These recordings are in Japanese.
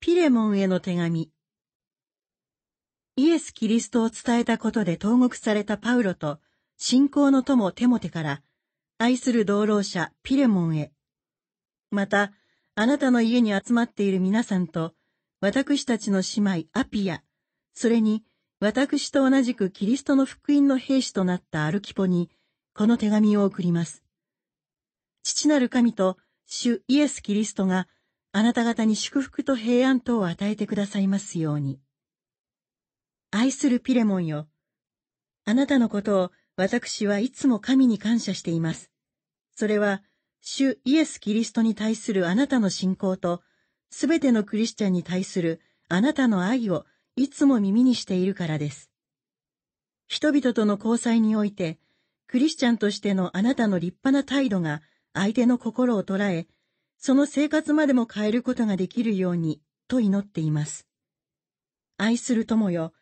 ピレモンへの手紙。イエス・キリストを伝えたことで投獄されたパウロと信仰の友テモテから愛する同労者ピレモンへ。また、あなたの家に集まっている皆さんと私たちの姉妹アピア、それに私と同じくキリストの福音の兵士となったアルキポにこの手紙を送ります。父なる神と主イエス・キリストがあなた方に祝福と平安とを与えてくださいますように。愛するピレモンよ。あなたのことを私はいつも神に感謝しています。それは、主イエス・キリストに対するあなたの信仰と、すべてのクリスチャンに対するあなたの愛をいつも耳にしているからです。人々との交際において、クリスチャンとしてのあなたの立派な態度が相手の心を捉え、その生活までも変えることができるように、と祈っています。愛する友よ、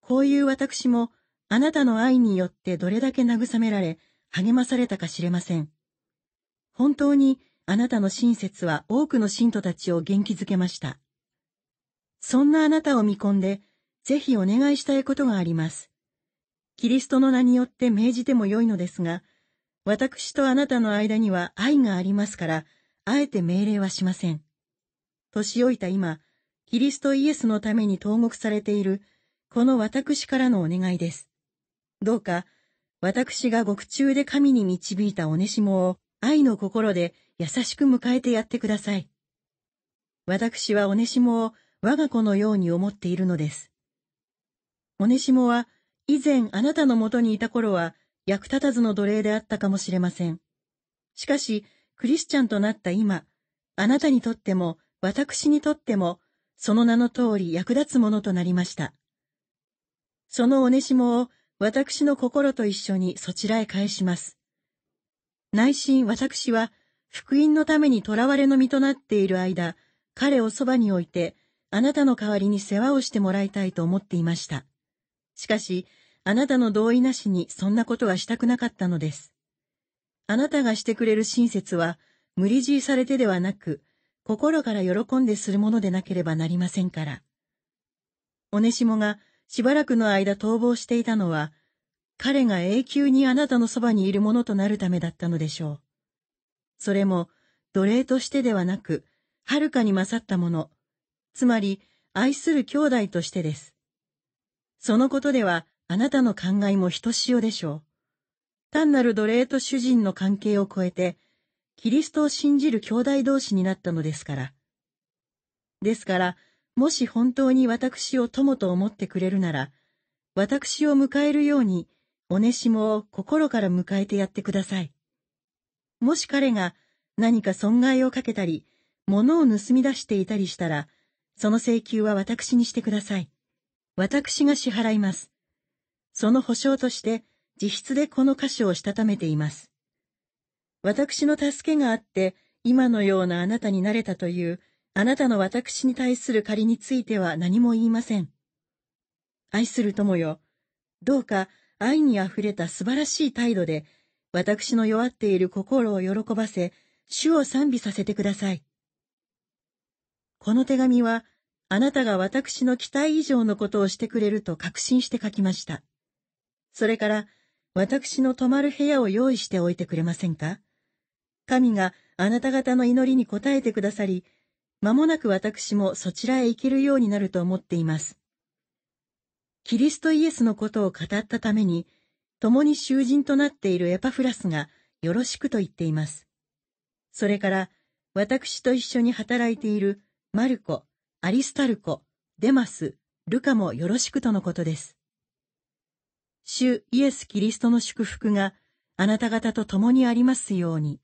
こういう私も、あなたの愛によってどれだけ慰められ、励まされたか知れません。本当に、あなたの親切は多くの信徒たちを元気づけました。そんなあなたを見込んで、ぜひお願いしたいことがあります。キリストの名によって命じてもよいのですが、私とあなたの間には愛がありますから、あえて命令はしません。年老いた今、キリストイエスのために投獄されている、この私からのお願いです。どうか、私が獄中で神に導いたおねしもを愛の心で優しく迎えてやってください。私はおねしもを我が子のように思っているのです。おねしもは以前あなたのもとにいた頃は役立たずの奴隷であったかもしれません。しかしクリスチャンとなった今、あなたにとっても、私にとっても、その名の通り役立つものとなりました。そのおねしもを私の心と一緒にそちらへ返します。内心私は福音のために囚われの身となっている間、彼をそばに置いて、あなたの代わりに世話をしてもらいたいと思っていました。しかし、あなたの同意なしにそんなことはしたくなかったのです。あなたがしてくれる親切は、無理強いされてではなく、心から喜んでするものでなければなりませんから。おねしもがしばらくの間逃亡していたのは、彼が永久にあなたのそばにいるものとなるためだったのでしょう。それも、奴隷としてではなく、はるかに勝ったもの、つまり、愛する兄弟としてです。そのことでは、あなたの考えもひとしおでしょう。単なる奴隷と主人の関係を超えて、キリストを信じる兄弟同士になったのですから。ですから、もし本当に私を友と思ってくれるなら、私を迎えるように、おねしもを心から迎えてやってください。もし彼が何か損害をかけたり、物を盗み出していたりしたら、その請求は私にしてください。私が支払います。その保証として、自筆でこの歌詞をしたためています。私の助けがあって、今のようなあなたになれたという、あなたの私に対する仮については何も言いません。愛する友よ、どうか愛に溢れた素晴らしい態度で、私の弱っている心を喜ばせ、主を賛美させてください。この手紙は、あなたが私の期待以上のことをしてくれると確信して書きました。それから、私の泊まる部屋を用意しておいてくれませんか神があなた方の祈りに応えてくださり、間もなく私もそちらへ行けるようになると思っています。キリストイエスのことを語ったために、共に囚人となっているエパフラスがよろしくと言っています。それから、私と一緒に働いているマルコ、アリスタルコ、デマス、ルカもよろしくとのことです。主イエス・キリストの祝福があなた方と共にありますように。